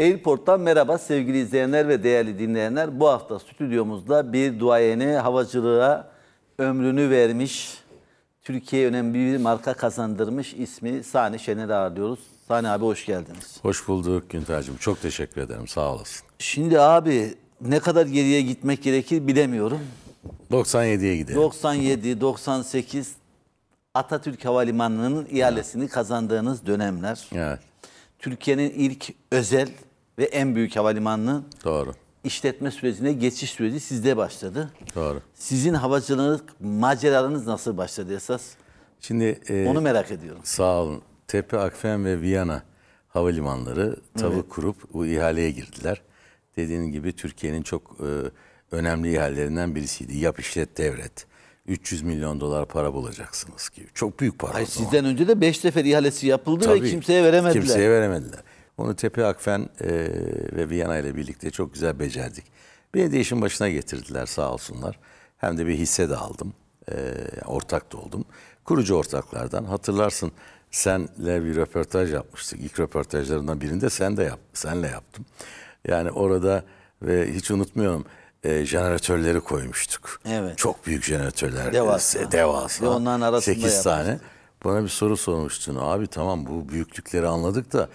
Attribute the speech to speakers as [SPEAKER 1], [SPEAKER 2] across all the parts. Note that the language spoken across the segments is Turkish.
[SPEAKER 1] Airport'tan merhaba sevgili izleyenler ve değerli dinleyenler. Bu hafta stüdyomuzda bir duayeni havacılığa ömrünü vermiş, Türkiye'ye önemli bir marka kazandırmış ismi Sani Şener'i ağırlıyoruz. Sani abi hoş geldiniz.
[SPEAKER 2] Hoş bulduk Günter'cim. Çok teşekkür ederim. Sağ olasın.
[SPEAKER 1] Şimdi abi ne kadar geriye gitmek gerekir bilemiyorum.
[SPEAKER 2] 97'ye gidelim.
[SPEAKER 1] 97, 98 Atatürk Havalimanı'nın ihalesini evet. kazandığınız dönemler. Evet. Türkiye'nin ilk özel ve en büyük havalimanının Doğru. işletme sürecine geçiş süreci sizde başladı. Doğru. Sizin havacılık maceralarınız nasıl başladı esas? Şimdi e, onu merak ediyorum.
[SPEAKER 2] Sağ olun. Tepe, Akfen ve Viyana havalimanları tavuk evet. kurup bu ihaleye girdiler. Dediğin gibi Türkiye'nin çok e, önemli ihalelerinden birisiydi. Yap işlet devret. 300 milyon dolar para bulacaksınız gibi. Çok büyük para. Hayır, sizden
[SPEAKER 1] önce de 5 sefer ihalesi yapıldı Tabii, ve kimseye veremediler. Kimseye
[SPEAKER 2] veremediler. Onu Tepe Akfen e, ve Viyana ile birlikte çok güzel becerdik. Bir de işin başına getirdiler sağ olsunlar. Hem de bir hisse de aldım. E, ortak da oldum. Kurucu ortaklardan. Hatırlarsın senle bir röportaj yapmıştık. İlk röportajlarından birinde sen de yap, senle yaptım. Yani orada ve hiç unutmuyorum e, jeneratörleri koymuştuk. Evet. Çok büyük jeneratörler. Devasa. E, devasa. Ve onların arasında 8 yapmıştık. tane. Bana bir soru sormuştun. Abi tamam bu büyüklükleri anladık da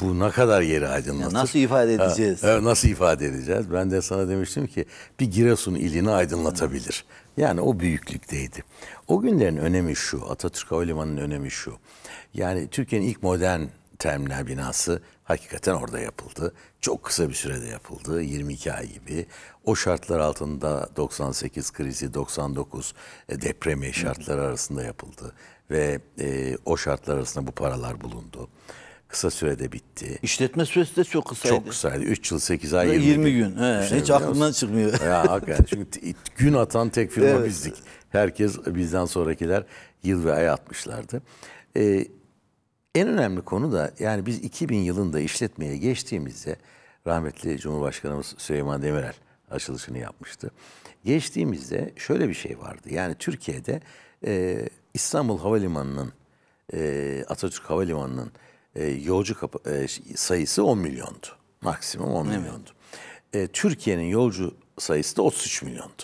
[SPEAKER 2] bu ne kadar yeri aydınlatır? Ya nasıl ifade edeceğiz? Ha, nasıl ifade edeceğiz? Ben de sana demiştim ki bir Giresun ilini aydınlatabilir. Yani o büyüklükteydi. O günlerin önemi şu, Atatürk Havalimanı'nın önemi şu. Yani Türkiye'nin ilk modern terminal binası hakikaten orada yapıldı. Çok kısa bir sürede yapıldı. 22 ay gibi. O şartlar altında 98 krizi, 99 e, depremi şartları arasında yapıldı. Ve e, o şartlar arasında bu paralar bulundu kısa sürede bitti. İşletme süresi de çok kısaydı. Çok kısaydı. 3 yıl 8 ay 20, 20 gün. gün. He, hiç aklımdan çıkmıyor. Ya hakikaten. Çünkü gün atan tek firma evet. bizdik. Herkes bizden sonrakiler yıl ve ay atmışlardı. Ee, en önemli konu da yani biz 2000 yılında işletmeye geçtiğimizde rahmetli Cumhurbaşkanımız Süleyman Demirel açılışını yapmıştı. Geçtiğimizde şöyle bir şey vardı. Yani Türkiye'de e, İstanbul Havalimanı'nın e, Atatürk Havalimanı'nın e, yolcu kapı, e, sayısı 10 milyondu. Maksimum 10 evet. milyondu. E, Türkiye'nin yolcu sayısı da 33 milyondu.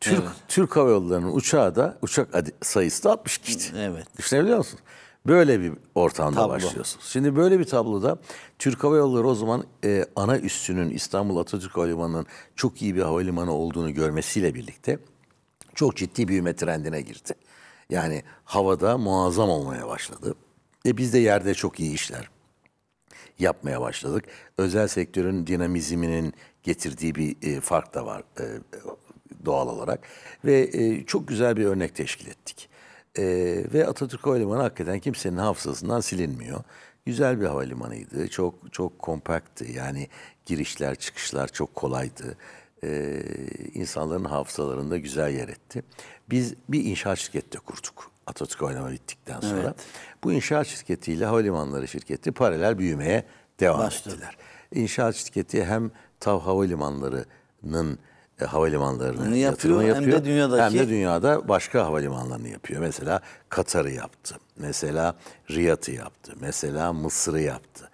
[SPEAKER 2] Türk evet. Türk Hava Yolları'nın uçağı da uçak sayısı da 60 kişiydi. Evet. Düşünebiliyor musunuz? Böyle bir ortamda Tablo. başlıyorsunuz. Şimdi böyle bir tabloda Türk Hava Yolları o zaman e, ana üssünün İstanbul Atatürk Havalimanı'nın çok iyi bir havalimanı olduğunu görmesiyle birlikte çok ciddi büyüme trendine girdi. Yani havada muazzam olmaya başladı. E biz de yerde çok iyi işler yapmaya başladık. Özel sektörün dinamizminin getirdiği bir e, fark da var e, doğal olarak. Ve e, çok güzel bir örnek teşkil ettik. E, ve Atatürk Havalimanı hakikaten kimsenin hafızasından silinmiyor. Güzel bir havalimanıydı. Çok çok kompakttı. Yani girişler çıkışlar çok kolaydı. E, insanların hafızalarında güzel yer etti. Biz bir inşaat şirketi de kurduk Atatürk Havalimanı bittikten sonra. Evet. Bu inşaat şirketiyle havalimanları şirketi paralel büyümeye devam Başladı. ettiler. İnşaat şirketi hem TAV havalimanlarının e, havalimanlarını yapıyor, yapıyor hem de dünyadaki hem de dünyada başka havalimanlarını yapıyor. Mesela Katar'ı yaptı. Mesela Riyad'ı yaptı. Mesela Mısır'ı yaptı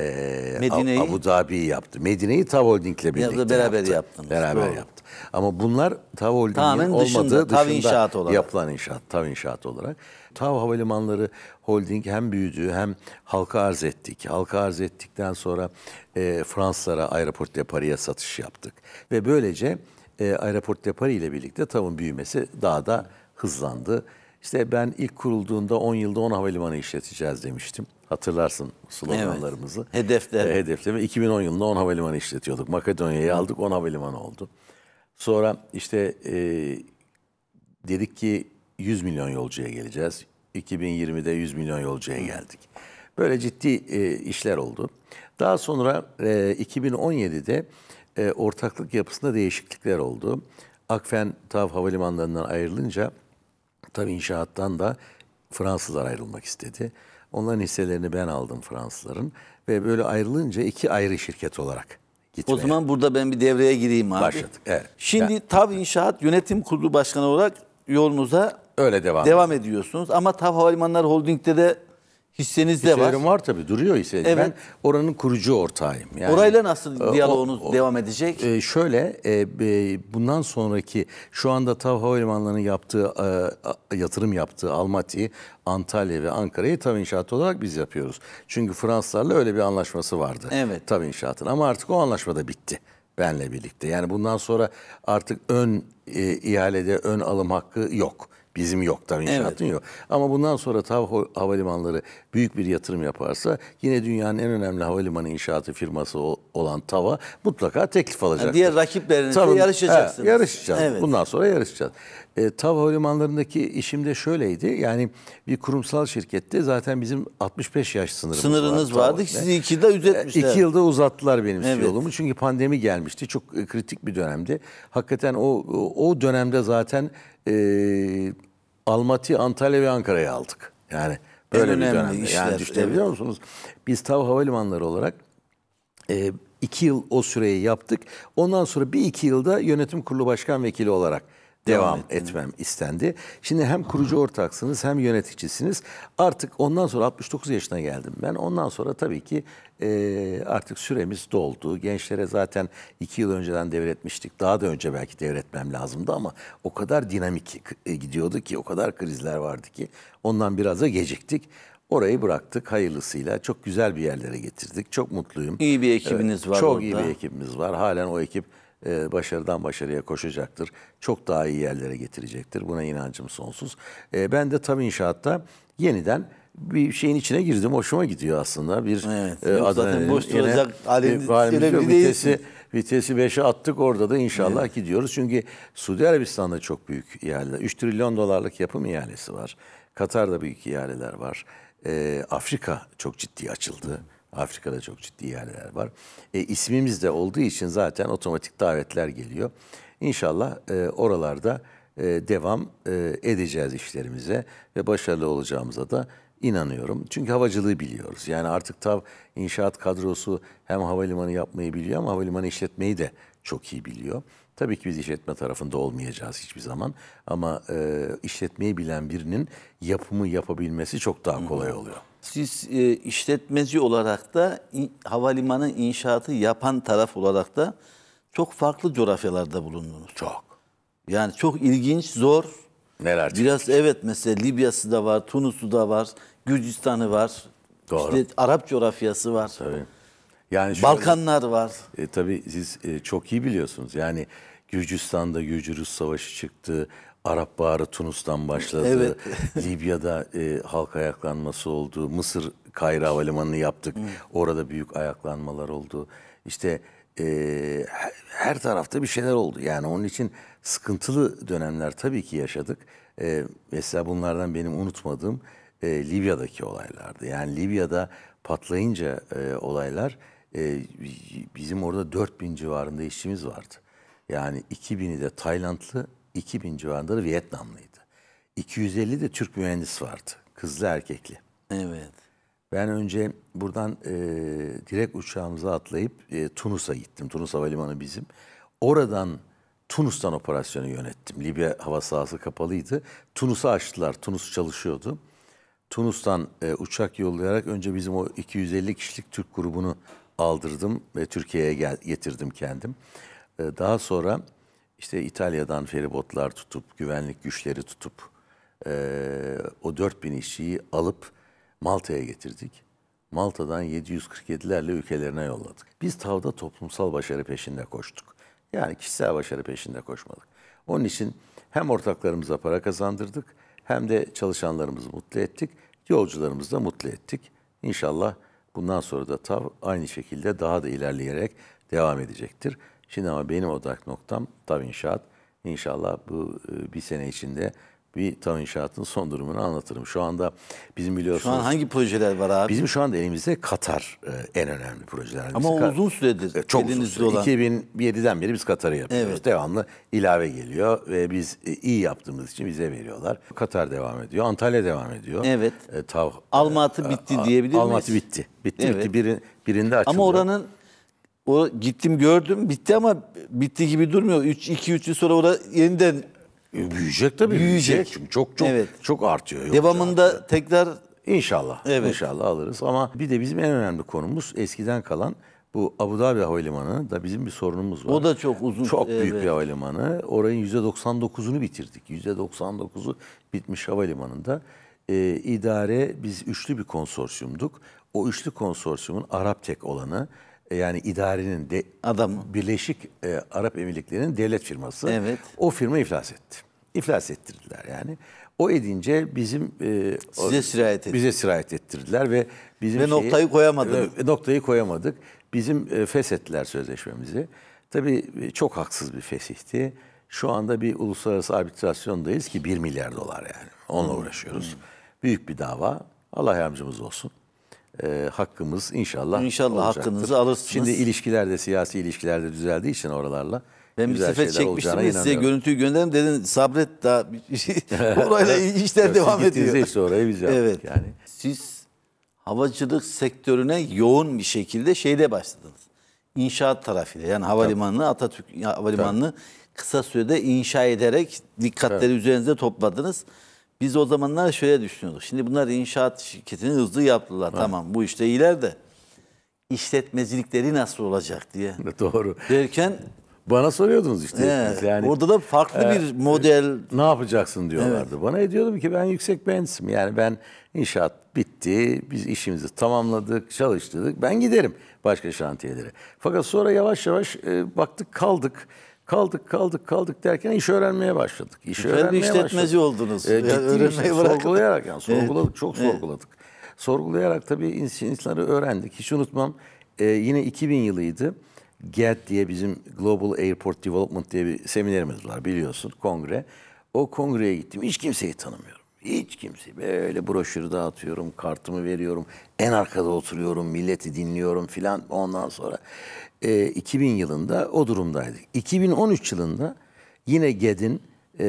[SPEAKER 2] e, Medine'yi Abu Dhabi'yi yaptı. Medine'yi Tav Holding'le birlikte ya beraber yaptı. Beraber Doğru. yaptı. Ama bunlar Tav Holding'in olmadığı dışında, tav inşaat olarak. yapılan inşaat, Tav inşaat olarak. Tav Havalimanları Holding hem büyüdü hem halka arz ettik. Halka arz ettikten sonra e, Fransızlara Aeroport de Paris'e satış yaptık. Ve böylece e, Aeroport de Paris ile birlikte Tav'ın büyümesi daha da hızlandı. İşte ben ilk kurulduğunda 10 yılda 10 havalimanı işleteceğiz demiştim. Hatırlarsın sloganlarımızı. Evet. Hedefler. E, hedefleme. 2010 yılında 10 havalimanı işletiyorduk. Makedonya'yı aldık 10 havalimanı oldu. Sonra işte e, dedik ki 100 milyon yolcuya geleceğiz. 2020'de 100 milyon yolcuya geldik. Böyle ciddi e, işler oldu. Daha sonra e, 2017'de e, ortaklık yapısında değişiklikler oldu. Akfen TAV havalimanlarından ayrılınca tabii inşaattan da Fransızlar ayrılmak istedi. Onların hisselerini ben aldım Fransızların. Ve böyle ayrılınca iki ayrı şirket olarak
[SPEAKER 1] gitmeye. O zaman burada ben bir devreye gireyim abi. Başladık. Evet. Şimdi ben, TAV İnşaat Yönetim Kurulu Başkanı olarak yolunuza
[SPEAKER 2] öyle devam, devam
[SPEAKER 1] ediyorsunuz. Ama TAV Havalimanları Holding'de de Hisseniz de var. Hisselerim
[SPEAKER 2] var tabii duruyor
[SPEAKER 1] hisselerim. Evet. Ben oranın kurucu ortağıyım.
[SPEAKER 2] Yani, Orayla nasıl diyaloğunuz o, o, devam edecek? E, şöyle e, e, bundan sonraki şu anda TAV Havalimanları'nın yaptığı e, yatırım yaptığı Almaty, Antalya ve Ankara'yı TAV İnşaatı olarak biz yapıyoruz. Çünkü Fransızlarla öyle bir anlaşması vardı. Evet. TAV İnşaat'ın ama artık o anlaşma da bitti benle birlikte. Yani bundan sonra artık ön e, ihalede ön alım hakkı yok. Bizim yok tabii inşaatın evet. yok. Ama bundan sonra TAV havalimanları büyük bir yatırım yaparsa yine dünyanın en önemli havalimanı inşaatı firması olan TAV'a mutlaka teklif alacak. diğer rakiplerinizle şey yarışacaksınız. He, yarışacağız. Evet. Bundan sonra yarışacağız. E, TAV havalimanlarındaki işim de şöyleydi. Yani bir kurumsal şirkette zaten bizim 65 yaş sınırımız Sınırınız var, vardı. Sizi iki yılda uzatmışlar. E, iki yılda uzattılar benim evet. yolumu. Çünkü pandemi gelmişti. Çok e, kritik bir dönemdi. Hakikaten o o dönemde zaten e, Almaty, Antalya ve Ankara'yı aldık. Yani böyle en bir dönemde. Işler, yani düşünebiliyor evet. musunuz? Biz TAV Havalimanları olarak e, iki yıl o süreyi yaptık. Ondan sonra bir iki yılda yönetim kurulu başkan vekili olarak devam etmem istendi. Şimdi hem kurucu ortaksınız hem yöneticisiniz. Artık ondan sonra 69 yaşına geldim ben. Ondan sonra tabii ki e, artık süremiz doldu. Gençlere zaten 2 yıl önceden devretmiştik. Daha da önce belki devretmem lazımdı ama o kadar dinamik e, gidiyordu ki, o kadar krizler vardı ki. Ondan biraz da geciktik. Orayı bıraktık hayırlısıyla. Çok güzel bir yerlere getirdik. Çok mutluyum. İyi bir ekibiniz evet, var çok orada. Çok iyi bir ekibimiz var. Halen o ekip e, başarıdan başarıya koşacaktır. Çok daha iyi yerlere getirecektir. Buna inancım sonsuz. E, ben de tabii inşaatta yeniden bir şeyin içine girdim. Hoşuma gidiyor aslında. Bir evet, e, Adana'nın boş duracak halimiz Vitesi, vitesi 5'e attık orada da inşallah evet. gidiyoruz. Çünkü Suudi Arabistan'da çok büyük ihaleler. 3 trilyon dolarlık yapım ihalesi var. Katar'da büyük ihaleler var. E, Afrika çok ciddi açıldı. Hı. Afrika'da çok ciddi yerler var. E, ismimiz de olduğu için zaten otomatik davetler geliyor. İnşallah e, oralarda e, devam e, edeceğiz işlerimize ve başarılı olacağımıza da inanıyorum. Çünkü havacılığı biliyoruz. Yani artık tav inşaat kadrosu hem havalimanı yapmayı biliyor ama havalimanı işletmeyi de çok iyi biliyor. Tabii ki biz işletme tarafında
[SPEAKER 1] olmayacağız hiçbir zaman
[SPEAKER 2] ama e, işletmeyi bilen birinin yapımı yapabilmesi
[SPEAKER 1] çok daha kolay oluyor. Siz e, işletmeci olarak da in, havalimanı inşaatı yapan taraf olarak da çok farklı coğrafyalarda bulundunuz. Çok. Yani çok ilginç, zor. Neler? Biraz çıkmış? evet mesela Libya'sı da var, Tunus'u da var, Gürcistan'ı var. Doğru. İşte Arap coğrafyası var. Tabii. Yani şöyle, Balkanlar var.
[SPEAKER 2] E, tabii siz e, çok iyi biliyorsunuz. Yani Gürcistan'da Gürcü-Rus savaşı çıktı. Arap Baharı Tunus'tan başladı. Evet. Libya'da e, halk ayaklanması oldu. Mısır Kayra Havalimanı'nı yaptık. Hı. Hmm. Orada büyük ayaklanmalar oldu. İşte e, her tarafta bir şeyler oldu. Yani onun için sıkıntılı dönemler tabii ki yaşadık. E, mesela bunlardan benim unutmadığım e, Libya'daki olaylardı. Yani Libya'da patlayınca e, olaylar e, bizim orada 4000 civarında işçimiz vardı. Yani 2000'i de Taylandlı, 2000 civarında da Vietnamlıydı. 250 de Türk mühendis vardı. Kızlı erkekli. Evet. Ben önce buradan e, direkt uçağımıza atlayıp e, Tunus'a gittim. Tunus Havalimanı bizim. Oradan Tunus'tan operasyonu yönettim. Libya hava sahası kapalıydı. Tunusa açtılar. Tunus çalışıyordu. Tunus'tan e, uçak yollayarak önce bizim o 250 kişilik Türk grubunu aldırdım ve Türkiye'ye getirdim kendim. Ee, daha sonra işte İtalya'dan feribotlar tutup, güvenlik güçleri tutup ee, o 4000 işçiyi alıp Malta'ya getirdik. Malta'dan 747'lerle ülkelerine yolladık. Biz tavda toplumsal başarı peşinde koştuk. Yani kişisel başarı peşinde koşmadık. Onun için hem ortaklarımıza para kazandırdık hem de çalışanlarımızı mutlu ettik. Yolcularımızı da mutlu ettik. İnşallah bundan sonra da TAV aynı şekilde daha da ilerleyerek devam edecektir. Şimdi ama benim odak noktam TAV İnşaat. İnşallah bu e, bir sene içinde bir TAV İnşaat'ın son durumunu anlatırım. Şu anda bizim biliyorsunuz... Şu an hangi projeler var abi? Bizim şu anda elimizde Katar e, en önemli projelerimiz. Ama o uzun süredir e, Çok uzun süredir. Olan... 2007'den beri biz Katar'ı yapıyoruz. Evet. Devamlı ilave geliyor ve biz iyi yaptığımız için bize veriyorlar. Katar devam ediyor, Antalya devam ediyor. Evet. tav,
[SPEAKER 1] Almatı bitti diyebilir miyiz? Almatı bitti. Bitti, evet. bitti.
[SPEAKER 2] Birin, birinde
[SPEAKER 1] açıldı. Ama oranın o gittim gördüm bitti ama bitti gibi durmuyor. 3 2 3 yıl sonra orada yeniden e, büyüyecek tabii. Büyüyecek. büyüyecek. çok çok evet. çok artıyor. Devamında artıyor. tekrar
[SPEAKER 2] inşallah evet. inşallah alırız ama bir de bizim en önemli konumuz eskiden kalan bu Abu Dhabi Havalimanı da bizim bir sorunumuz var.
[SPEAKER 1] O da çok uzun. Çok büyük evet. bir
[SPEAKER 2] havalimanı. Oranın %99'unu bitirdik. %99'u bitmiş havalimanında. Ee, idare biz üçlü bir konsorsiyumduk. O üçlü konsorsiyumun Araptek olanı e, yani idarenin de adam Birleşik e, Arap Emirlikleri'nin devlet firması. Evet. O firma iflas etti. İflas ettirdiler yani. O edince bizim e, size o, sirayet etti. Bize sirayet ettirdiler ve bizim ve şeyi, noktayı koyamadık. E, noktayı koyamadık. Bizim e, feshettiler sözleşmemizi. Tabii e, çok haksız bir fesihti. Şu anda bir uluslararası arbitrasyondayız ki 1 milyar dolar yani. Onunla hmm. uğraşıyoruz. Hmm. Büyük bir dava. Allah yardımcımız olsun e, hakkımız inşallah İnşallah olacaktır. hakkınızı alırsınız. Şimdi ilişkilerde, siyasi ilişkilerde düzeldiği için oralarla ben bir sefer çekmiştim size
[SPEAKER 1] görüntüyü gönderdim dedin sabret daha bir şey. Orayla işler devam ediyor. işte oraya biz evet. yani. Siz havacılık sektörüne yoğun bir şekilde şeyde başladınız. İnşaat tarafıyla yani havalimanını Tabii. Atatürk havalimanını Tabii. kısa sürede inşa ederek dikkatleri Tabii. üzerinize topladınız. Biz o zamanlar şöyle düşünüyorduk. Şimdi bunlar inşaat şirketini hızlı yaptılar. Evet. Tamam bu işte iyiler de işletmecilikleri nasıl olacak diye. Doğru. Derken
[SPEAKER 2] bana soruyordunuz
[SPEAKER 1] işte. Evet, yani orada da farklı e, bir
[SPEAKER 2] model. Ne yapacaksın diyorlardı. Evet. Bana ediyordum ki ben yüksek mühendisim. Yani ben inşaat bitti, biz işimizi tamamladık, çalıştırdık. Ben giderim başka şantiyelere. Fakat sonra yavaş yavaş e, baktık kaldık kaldık kaldık kaldık derken iş öğrenmeye başladık. İş Efendim öğrenmeye işletmeci başladık. oldunuz. E, yani öğrenmeyi bırakın. Sorgulayarak yani sorguladık evet. çok sorguladık. Evet. Sorgulayarak tabii insanları öğrendik. Hiç unutmam e, yine 2000 yılıydı. GAD e diye bizim Global Airport Development diye bir seminerimiz var biliyorsun kongre. O kongreye gittim hiç kimseyi tanımıyorum. Hiç kimse. Böyle broşürü dağıtıyorum, kartımı veriyorum. En arkada oturuyorum, milleti dinliyorum filan. Ondan sonra e, 2000 yılında o durumdaydık. 2013 yılında yine GED'in e,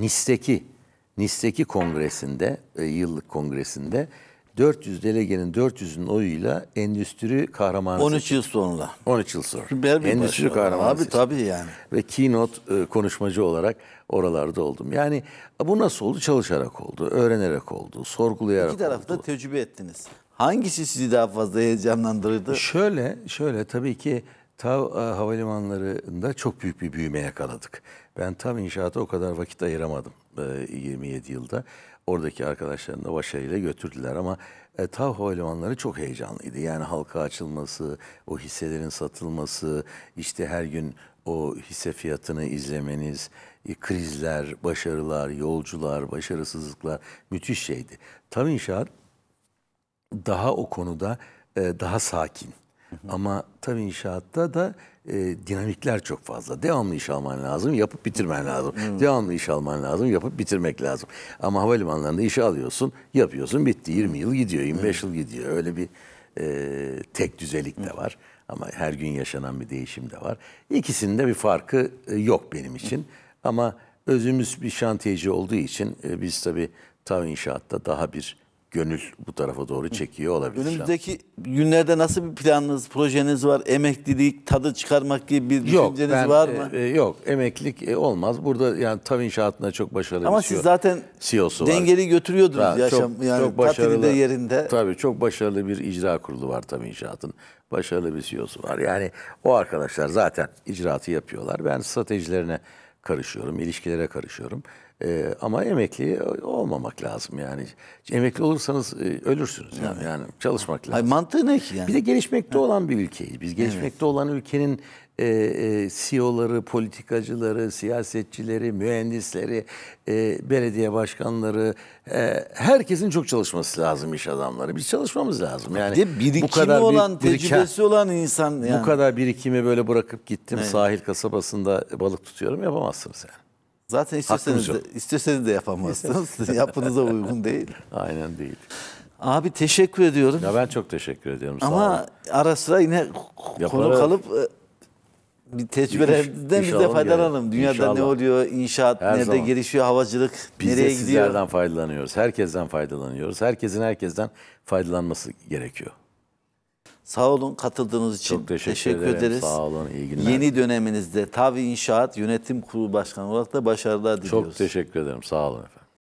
[SPEAKER 2] Nis'teki e, Nis'teki kongresinde, e, yıllık kongresinde 400 delegenin 400'ünün oyuyla endüstri kahramanı 13 seçildi. yıl sonra. 13 yıl sonra. bir endüstri kahramanı. Abi seçildi. tabii yani. Ve keynote e, konuşmacı olarak oralarda oldum. Yani bu nasıl oldu? Çalışarak oldu, öğrenerek oldu, sorgulayarak oldu. İki
[SPEAKER 1] tarafta oldu. tecrübe ettiniz.
[SPEAKER 2] Hangisi sizi daha fazla heyecanlandırdı? Şöyle, şöyle tabii ki TAV e, havalimanlarında çok büyük bir büyüme yakaladık. Ben tav inşaata o kadar vakit ayıramadım 27 e, yılda. Oradaki arkadaşlarım da başarıyla götürdüler ama e, TAV havalimanları çok heyecanlıydı. Yani halka açılması, o hisselerin satılması, işte her gün o hisse fiyatını izlemeniz, e, krizler, başarılar, yolcular, başarısızlıklar müthiş şeydi. Tav inşaat daha o konuda e, daha sakin. Ama tabii inşaatta da e, dinamikler çok fazla. Devamlı iş alman lazım, yapıp bitirmen lazım. Hı. Hmm. Devamlı iş alman lazım, yapıp bitirmek lazım. Ama havalimanlarında işi alıyorsun, yapıyorsun, bitti. 20 yıl gidiyor, 25 hı. Hmm. yıl gidiyor. Öyle bir e, tek düzelik de hmm. var. Ama her gün yaşanan bir değişim de var. İkisinde bir farkı e, yok benim için. Ama özümüz bir şantiyeci olduğu için e, biz tabii TAV inşaatta daha bir gönül bu tarafa doğru çekiyor olabilir. Önümüzdeki
[SPEAKER 1] günlerde nasıl bir planınız, projeniz var? Emeklilik tadı çıkarmak gibi bir yok, düşünceniz ben, var mı? E,
[SPEAKER 2] e yok, emeklilik e, olmaz. Burada yani tav inşaatına çok başarılı Ama bir siz CEO, zaten CEO'su dengeli var. götürüyordunuz ha, yaşam çok, yani çok başarılı, de yerinde. Tabii çok başarılı bir icra kurulu var tav inşaatın. Başarılı bir CEO'su var. Yani o arkadaşlar zaten icraatı yapıyorlar. Ben stratejilerine karışıyorum, ilişkilere karışıyorum. E, ama emekli olmamak lazım yani. Emekli olursanız e, ölürsünüz yani. Evet. yani çalışmak lazım. Hayır, mantığı ne ki yani? Bir de gelişmekte evet. olan bir ülkeyiz. Biz gelişmekte evet. olan ülkenin e, e, CEO'ları, politikacıları, siyasetçileri, mühendisleri, e, belediye başkanları, e, herkesin çok çalışması lazım iş adamları. Biz çalışmamız
[SPEAKER 1] lazım. Yani de birikimi bu kadar olan, bir, tecrübesi olan insan yani. Bu
[SPEAKER 2] kadar birikimi böyle bırakıp gittim evet. sahil kasabasında balık tutuyorum yapamazsınız yani.
[SPEAKER 1] Zaten isterseniz de, isterseniz de yapamazsınız. Yapınıza uygun değil. Aynen değil. Abi teşekkür ediyorum. Ya ben çok teşekkür ediyorum. Ama ara sıra yine konu kalıp e, bir tecrübelerden biz de faydalanalım. Dünyada inşallah. ne oluyor, inşaat Her nerede zaman. gelişiyor,
[SPEAKER 2] havacılık biz nereye gidiyor? Biz de sizlerden faydalanıyoruz. Herkesten faydalanıyoruz. Herkesin herkesten faydalanması gerekiyor.
[SPEAKER 1] Sağ olun katıldığınız için. Çok teşekkür, teşekkür ederiz. Sağ olun, iyi günler. Yeni döneminizde Tav İnşaat Yönetim Kurulu Başkanı olarak da başarılar diliyoruz. Çok
[SPEAKER 2] teşekkür ederim, sağ
[SPEAKER 1] olun efendim.